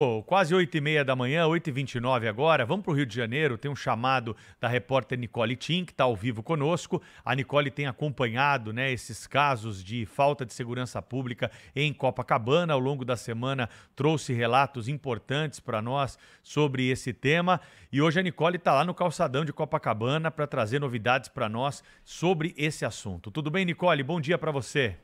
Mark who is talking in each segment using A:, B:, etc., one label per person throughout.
A: Oh, quase 8h30 da manhã, 8h29 agora, vamos para o Rio de Janeiro. Tem um chamado da repórter Nicole Tim, que está ao vivo conosco. A Nicole tem acompanhado né, esses casos de falta de segurança pública em Copacabana. Ao longo da semana, trouxe relatos importantes para nós sobre esse tema. E hoje a Nicole está lá no calçadão de Copacabana para trazer novidades para nós sobre esse assunto. Tudo bem, Nicole? Bom dia para você.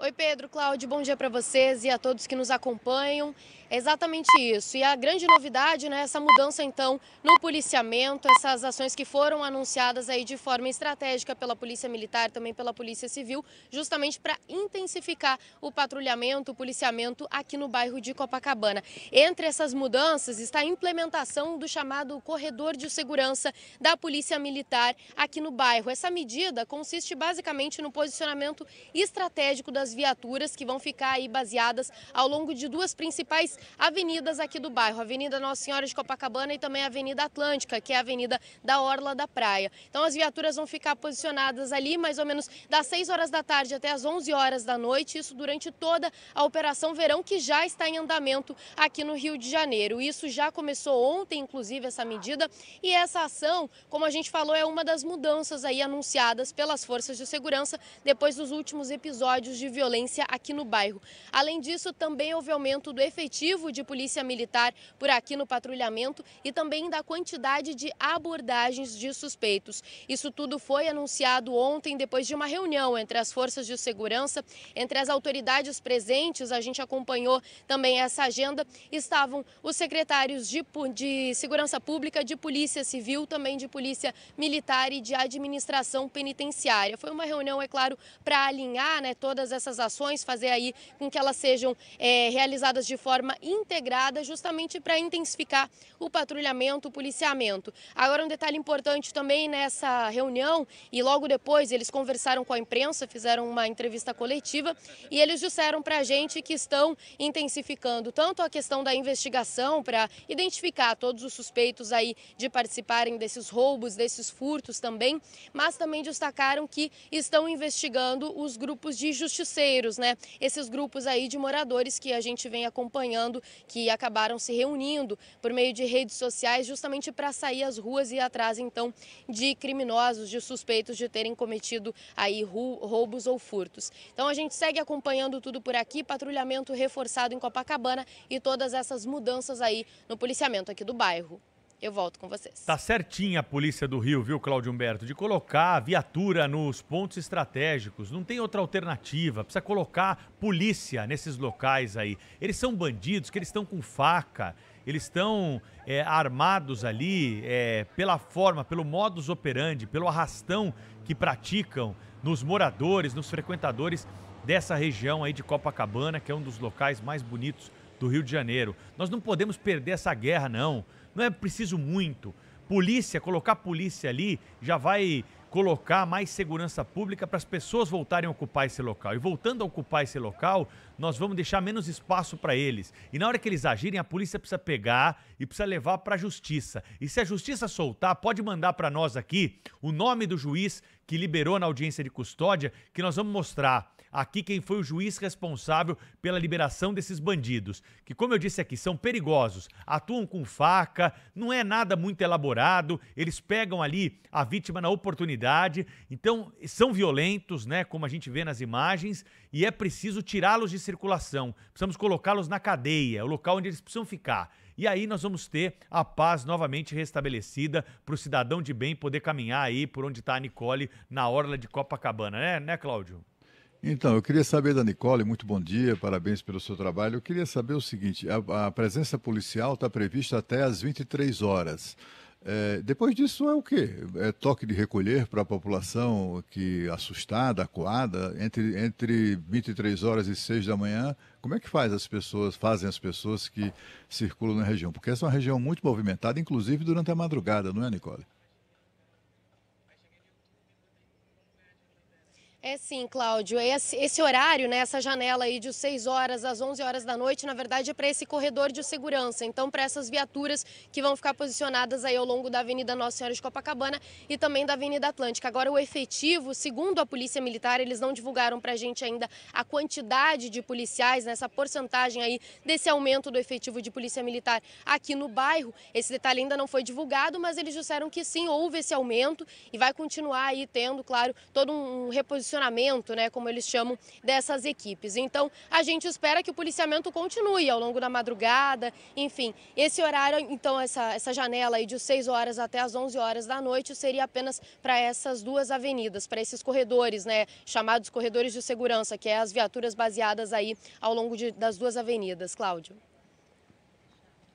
B: Oi, Pedro, Cláudio, bom dia para vocês e a todos que nos acompanham. É exatamente isso. E a grande novidade, né, essa mudança então no policiamento, essas ações que foram anunciadas aí de forma estratégica pela Polícia Militar, também pela Polícia Civil, justamente para intensificar o patrulhamento, o policiamento aqui no bairro de Copacabana. Entre essas mudanças está a implementação do chamado corredor de segurança da Polícia Militar aqui no bairro. Essa medida consiste basicamente no posicionamento estratégico das viaturas que vão ficar aí baseadas ao longo de duas principais avenidas aqui do bairro, Avenida Nossa Senhora de Copacabana e também a Avenida Atlântica, que é a avenida da Orla da Praia. Então as viaturas vão ficar posicionadas ali mais ou menos das 6 horas da tarde até as 11 horas da noite, isso durante toda a Operação Verão, que já está em andamento aqui no Rio de Janeiro. Isso já começou ontem, inclusive, essa medida, e essa ação, como a gente falou, é uma das mudanças aí anunciadas pelas forças de segurança depois dos últimos episódios de violência aqui no bairro. Além disso, também houve aumento do efetivo de polícia militar por aqui no patrulhamento e também da quantidade de abordagens de suspeitos. Isso tudo foi anunciado ontem, depois de uma reunião entre as forças de segurança, entre as autoridades presentes. A gente acompanhou também essa agenda. Estavam os secretários de, de Segurança Pública, de Polícia Civil, também de Polícia Militar e de Administração Penitenciária. Foi uma reunião, é claro, para alinhar né, todas essas essas ações, fazer aí com que elas sejam é, realizadas de forma integrada, justamente para intensificar o patrulhamento, o policiamento. Agora, um detalhe importante também nessa reunião, e logo depois eles conversaram com a imprensa, fizeram uma entrevista coletiva, e eles disseram para a gente que estão intensificando tanto a questão da investigação para identificar todos os suspeitos aí de participarem desses roubos, desses furtos também, mas também destacaram que estão investigando os grupos de justiça né? Esses grupos aí de moradores que a gente vem acompanhando, que acabaram se reunindo por meio de redes sociais justamente para sair às ruas e atrás então de criminosos, de suspeitos de terem cometido aí roubos ou furtos. Então a gente segue acompanhando tudo por aqui, patrulhamento reforçado em Copacabana e todas essas mudanças aí no policiamento aqui do bairro eu volto com vocês.
A: Tá certinha a polícia do Rio, viu, Cláudio Humberto, de colocar a viatura nos pontos estratégicos. Não tem outra alternativa. Precisa colocar polícia nesses locais aí. Eles são bandidos, que eles estão com faca. Eles estão é, armados ali é, pela forma, pelo modus operandi, pelo arrastão que praticam nos moradores, nos frequentadores dessa região aí de Copacabana, que é um dos locais mais bonitos do Rio de Janeiro. Nós não podemos perder essa guerra, não não é preciso muito. Polícia, colocar polícia ali já vai colocar mais segurança pública para as pessoas voltarem a ocupar esse local. E voltando a ocupar esse local, nós vamos deixar menos espaço para eles. E na hora que eles agirem, a polícia precisa pegar e precisa levar para a justiça. E se a justiça soltar, pode mandar para nós aqui o nome do juiz que liberou na audiência de custódia, que nós vamos mostrar aqui quem foi o juiz responsável pela liberação desses bandidos, que, como eu disse aqui, são perigosos, atuam com faca, não é nada muito elaborado, eles pegam ali a vítima na oportunidade, então são violentos, né, como a gente vê nas imagens, e é preciso tirá-los de circulação, precisamos colocá-los na cadeia, é o local onde eles precisam ficar. E aí nós vamos ter a paz novamente restabelecida para o cidadão de bem poder caminhar aí por onde está a Nicole na orla de Copacabana, né, né, Cláudio?
C: Então, eu queria saber da Nicole, muito bom dia, parabéns pelo seu trabalho. Eu queria saber o seguinte: a, a presença policial está prevista até às 23 horas. É, depois disso é o quê? É toque de recolher para a população que assustada, acuada, entre, entre 23 horas e 6 da manhã, como é que faz as pessoas, fazem as pessoas que circulam na região? Porque essa é uma região muito movimentada, inclusive durante a madrugada, não é, Nicole?
B: É sim, Cláudio. É esse, esse, horário, né, essa janela aí de 6 horas às 11 horas da noite, na verdade é para esse corredor de segurança. Então, para essas viaturas que vão ficar posicionadas aí ao longo da Avenida Nossa Senhora de Copacabana e também da Avenida Atlântica. Agora, o efetivo, segundo a Polícia Militar, eles não divulgaram para a gente ainda a quantidade de policiais, né, essa porcentagem aí desse aumento do efetivo de Polícia Militar aqui no bairro. Esse detalhe ainda não foi divulgado, mas eles disseram que sim, houve esse aumento e vai continuar aí tendo, claro, todo um reposicionamento né, como eles chamam, dessas equipes. Então, a gente espera que o policiamento continue ao longo da madrugada, enfim. Esse horário, então, essa, essa janela aí de 6 horas até as 11 horas da noite seria apenas para essas duas avenidas, para esses corredores, né, chamados corredores de segurança, que é as viaturas baseadas aí ao longo de, das duas avenidas, Cláudio.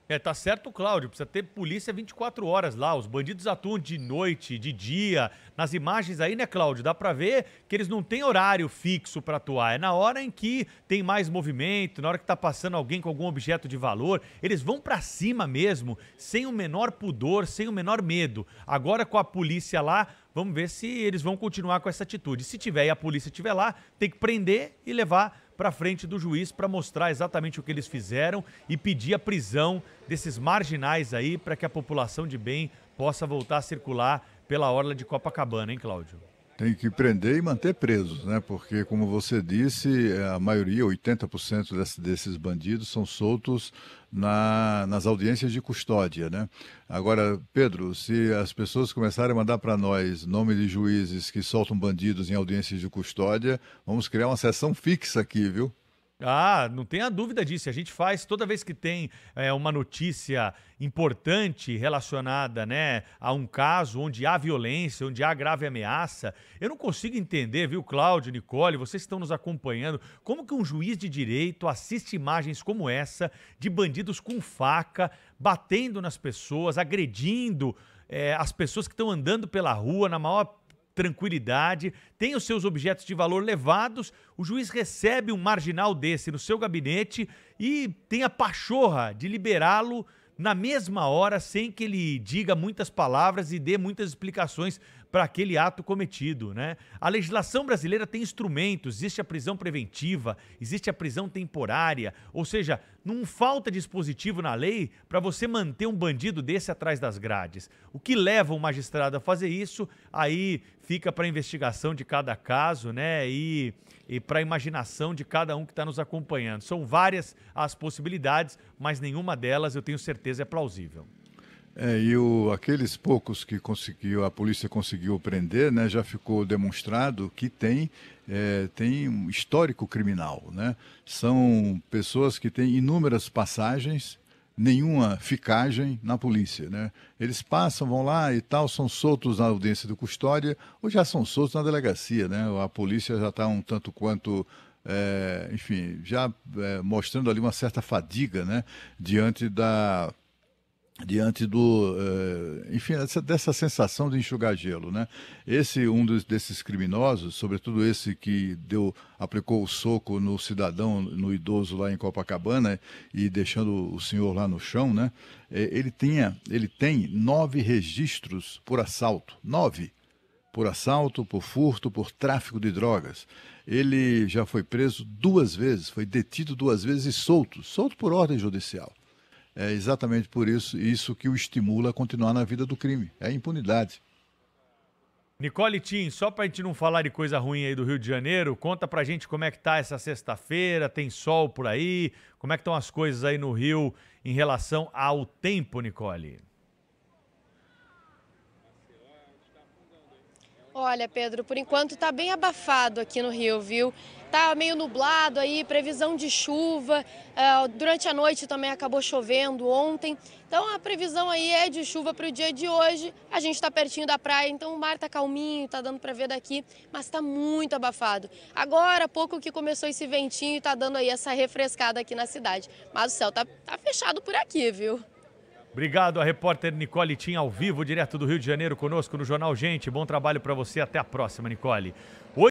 A: É, tá certo, Cláudio. Precisa ter polícia 24 horas lá. Os bandidos atuam de noite, de dia. Nas imagens aí, né, Cláudio? Dá para ver que eles não têm horário fixo para atuar. É na hora em que tem mais movimento, na hora que tá passando alguém com algum objeto de valor. Eles vão para cima mesmo, sem o menor pudor, sem o menor medo. Agora com a polícia lá, vamos ver se eles vão continuar com essa atitude. Se tiver e a polícia estiver lá, tem que prender e levar para frente do juiz para mostrar exatamente o que eles fizeram e pedir a prisão desses marginais aí para que a população de bem possa voltar a circular pela orla de Copacabana, hein, Cláudio?
C: Tem que prender e manter presos, né? Porque, como você disse, é, a maioria, 80% desse, desses bandidos são soltos na, nas audiências de custódia, né? Agora, Pedro, se as pessoas começarem a mandar para nós nome de juízes que soltam bandidos em audiências de custódia, vamos criar uma sessão fixa aqui, viu?
A: Ah, não tenha dúvida disso. A gente faz toda vez que tem é, uma notícia importante relacionada né, a um caso onde há violência, onde há grave ameaça. Eu não consigo entender, viu, Cláudio, Nicole, vocês estão nos acompanhando, como que um juiz de direito assiste imagens como essa de bandidos com faca, batendo nas pessoas, agredindo é, as pessoas que estão andando pela rua na maior tranquilidade, tem os seus objetos de valor levados, o juiz recebe um marginal desse no seu gabinete e tem a pachorra de liberá-lo na mesma hora, sem que ele diga muitas palavras e dê muitas explicações para aquele ato cometido. Né? A legislação brasileira tem instrumentos, existe a prisão preventiva, existe a prisão temporária, ou seja, não falta dispositivo na lei para você manter um bandido desse atrás das grades. O que leva o magistrado a fazer isso, aí fica para investigação de cada caso, né? E, e para a imaginação de cada um que está nos acompanhando. São várias as possibilidades, mas nenhuma delas eu tenho certeza é plausível.
C: É, e o, aqueles poucos que conseguiu, a polícia conseguiu prender, né, já ficou demonstrado que tem, é, tem um histórico criminal. Né? São pessoas que têm inúmeras passagens, nenhuma ficagem na polícia. Né? Eles passam, vão lá e tal, são soltos na audiência de custódia ou já são soltos na delegacia. Né? A polícia já está um tanto quanto é, enfim, já é, mostrando ali uma certa fadiga né, diante da diante do eh, enfim dessa sensação de enxugar gelo, né? Esse um dos, desses criminosos, sobretudo esse que deu aplicou o soco no cidadão, no idoso lá em Copacabana e deixando o senhor lá no chão, né? Eh, ele tinha, ele tem nove registros por assalto, nove por assalto, por furto, por tráfico de drogas. Ele já foi preso duas vezes, foi detido duas vezes e solto, solto por ordem judicial. É exatamente por isso, isso que o estimula a continuar na vida do crime. É a impunidade.
A: Nicole Tim, só para a gente não falar de coisa ruim aí do Rio de Janeiro, conta pra gente como é que tá essa sexta-feira, tem sol por aí, como é que estão as coisas aí no Rio em relação ao tempo, Nicole?
B: Olha, Pedro, por enquanto está bem abafado aqui no Rio, viu? Tá meio nublado aí, previsão de chuva. Uh, durante a noite também acabou chovendo ontem. Então a previsão aí é de chuva para o dia de hoje. A gente está pertinho da praia, então o mar tá calminho, tá dando para ver daqui, mas tá muito abafado. Agora, pouco que começou esse ventinho e tá dando aí essa refrescada aqui na cidade. Mas o céu está tá fechado por aqui, viu?
A: Obrigado à repórter Nicole Tim, ao vivo, direto do Rio de Janeiro, conosco no Jornal Gente. Bom trabalho para você. Até a próxima, Nicole.